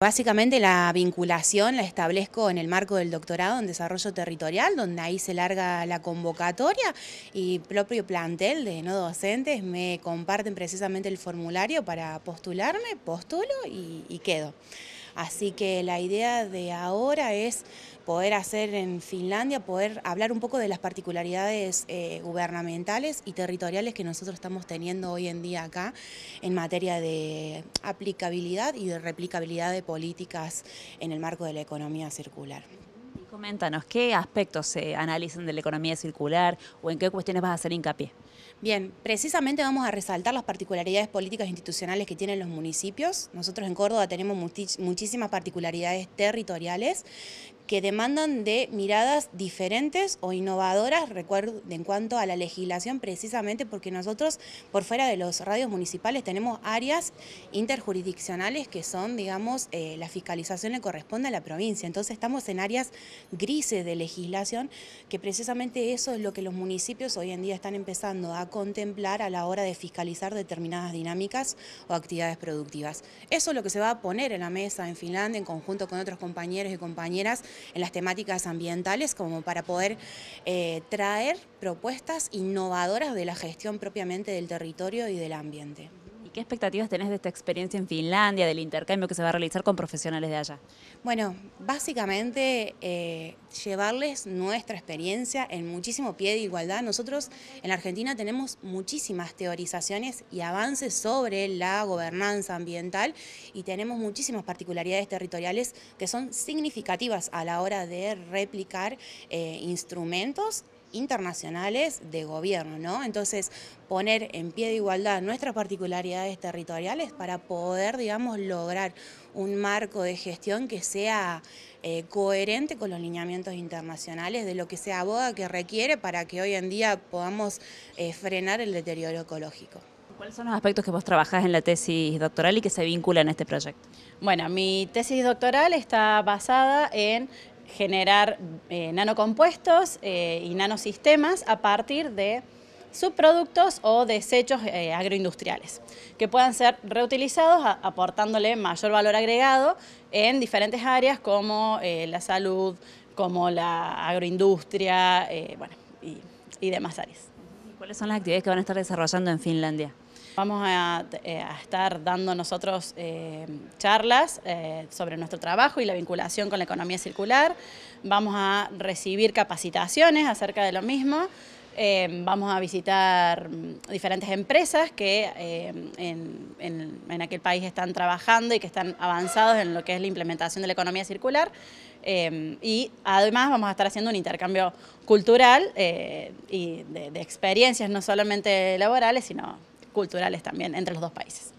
Básicamente la vinculación la establezco en el marco del doctorado en desarrollo territorial, donde ahí se larga la convocatoria y propio plantel de no docentes me comparten precisamente el formulario para postularme, postulo y, y quedo. Así que la idea de ahora es poder hacer en Finlandia, poder hablar un poco de las particularidades eh, gubernamentales y territoriales que nosotros estamos teniendo hoy en día acá en materia de aplicabilidad y de replicabilidad de políticas en el marco de la economía circular. Y coméntanos, ¿qué aspectos se analizan de la economía circular o en qué cuestiones vas a hacer hincapié? Bien, precisamente vamos a resaltar las particularidades políticas e institucionales que tienen los municipios. Nosotros en Córdoba tenemos muchísimas particularidades territoriales que demandan de miradas diferentes o innovadoras recuerdo, en cuanto a la legislación, precisamente porque nosotros por fuera de los radios municipales tenemos áreas interjurisdiccionales que son, digamos, eh, la fiscalización le corresponde a la provincia. Entonces estamos en áreas grises de legislación, que precisamente eso es lo que los municipios hoy en día están empezando a contemplar a la hora de fiscalizar determinadas dinámicas o actividades productivas. Eso es lo que se va a poner en la mesa en Finlandia en conjunto con otros compañeros y compañeras en las temáticas ambientales como para poder eh, traer propuestas innovadoras de la gestión propiamente del territorio y del ambiente. ¿Y qué expectativas tenés de esta experiencia en Finlandia, del intercambio que se va a realizar con profesionales de allá? Bueno, básicamente... Eh, llevarles nuestra experiencia en muchísimo pie de igualdad. Nosotros en la Argentina tenemos muchísimas teorizaciones y avances sobre la gobernanza ambiental y tenemos muchísimas particularidades territoriales que son significativas a la hora de replicar eh, instrumentos internacionales de gobierno, ¿no? Entonces, poner en pie de igualdad nuestras particularidades territoriales para poder, digamos, lograr un marco de gestión que sea eh, coherente con los lineamientos internacionales de lo que se aboga que requiere para que hoy en día podamos eh, frenar el deterioro ecológico. ¿Cuáles son los aspectos que vos trabajás en la tesis doctoral y que se vinculan a este proyecto? Bueno, mi tesis doctoral está basada en generar eh, nanocompuestos y nanosistemas a partir de subproductos o desechos eh, agroindustriales, que puedan ser reutilizados aportándole mayor valor agregado en diferentes áreas como eh, la salud, como la agroindustria eh, y, demás áreas. ¿Cuáles son las actividades que van a estar desarrollando en Finlandia? Vamos a, a estar dando nosotros charlas sobre nuestro trabajo y la vinculación con la economía circular. Vamos a recibir capacitaciones acerca de lo mismo. Em, vamos a visitar mm, diferentes empresas que em, en, aquel país están trabajando y que están avanzados en lo que es la implementación de la economía circular. Em, y además vamos a estar haciendo un intercambio cultural eh, y de experiencias no solamente laborales, sino culturales también entre los dos países.